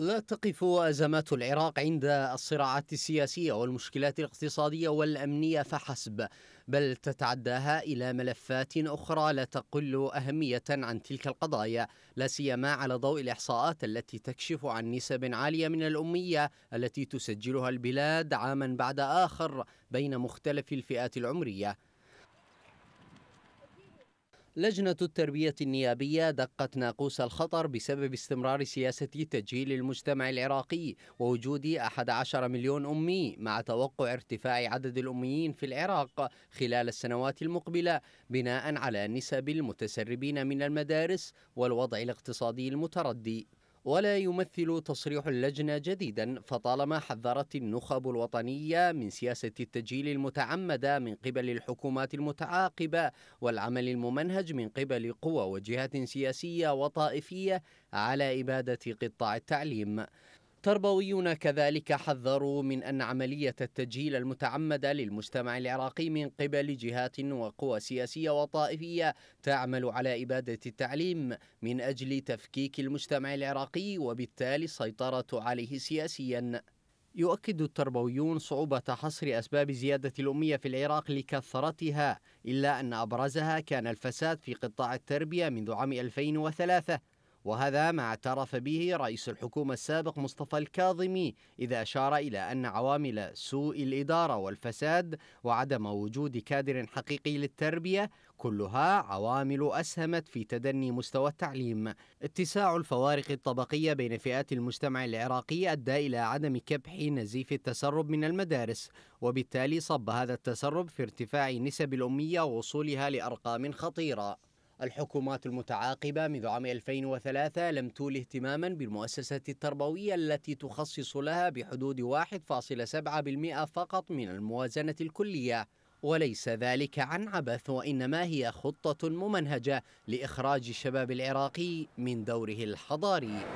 لا تقف أزمات العراق عند الصراعات السياسية والمشكلات الاقتصادية والأمنية فحسب بل تتعداها إلى ملفات أخرى لا تقل أهمية عن تلك القضايا لا سيما على ضوء الإحصاءات التي تكشف عن نسب عالية من الأمية التي تسجلها البلاد عاما بعد آخر بين مختلف الفئات العمرية لجنة التربية النيابية دقت ناقوس الخطر بسبب استمرار سياسة تجهيل المجتمع العراقي ووجود 11 مليون أمي مع توقع ارتفاع عدد الأميين في العراق خلال السنوات المقبلة بناء على نسب المتسربين من المدارس والوضع الاقتصادي المتردي ولا يمثل تصريح اللجنة جديدا فطالما حذرت النخب الوطنية من سياسة التجهيل المتعمدة من قبل الحكومات المتعاقبة والعمل الممنهج من قبل قوى وجهات سياسية وطائفية على إبادة قطاع التعليم تربويون كذلك حذروا من أن عملية التجهيل المتعمدة للمجتمع العراقي من قبل جهات وقوى سياسية وطائفية تعمل على إبادة التعليم من أجل تفكيك المجتمع العراقي وبالتالي السيطرة عليه سياسياً يؤكد التربويون صعوبة حصر أسباب زيادة الأمية في العراق لكثرتها إلا أن أبرزها كان الفساد في قطاع التربية منذ عام 2003 وهذا ما اعترف به رئيس الحكومة السابق مصطفى الكاظمي إذا أشار إلى أن عوامل سوء الإدارة والفساد وعدم وجود كادر حقيقي للتربية كلها عوامل أسهمت في تدني مستوى التعليم اتساع الفوارق الطبقية بين فئات المجتمع العراقي أدى إلى عدم كبح نزيف التسرب من المدارس وبالتالي صب هذا التسرب في ارتفاع نسب الأمية ووصولها لأرقام خطيرة الحكومات المتعاقبة منذ عام 2003 لم تول اهتماما بالمؤسسة التربوية التي تخصص لها بحدود 1.7% فقط من الموازنة الكلية وليس ذلك عن عبث وإنما هي خطة ممنهجة لإخراج الشباب العراقي من دوره الحضاري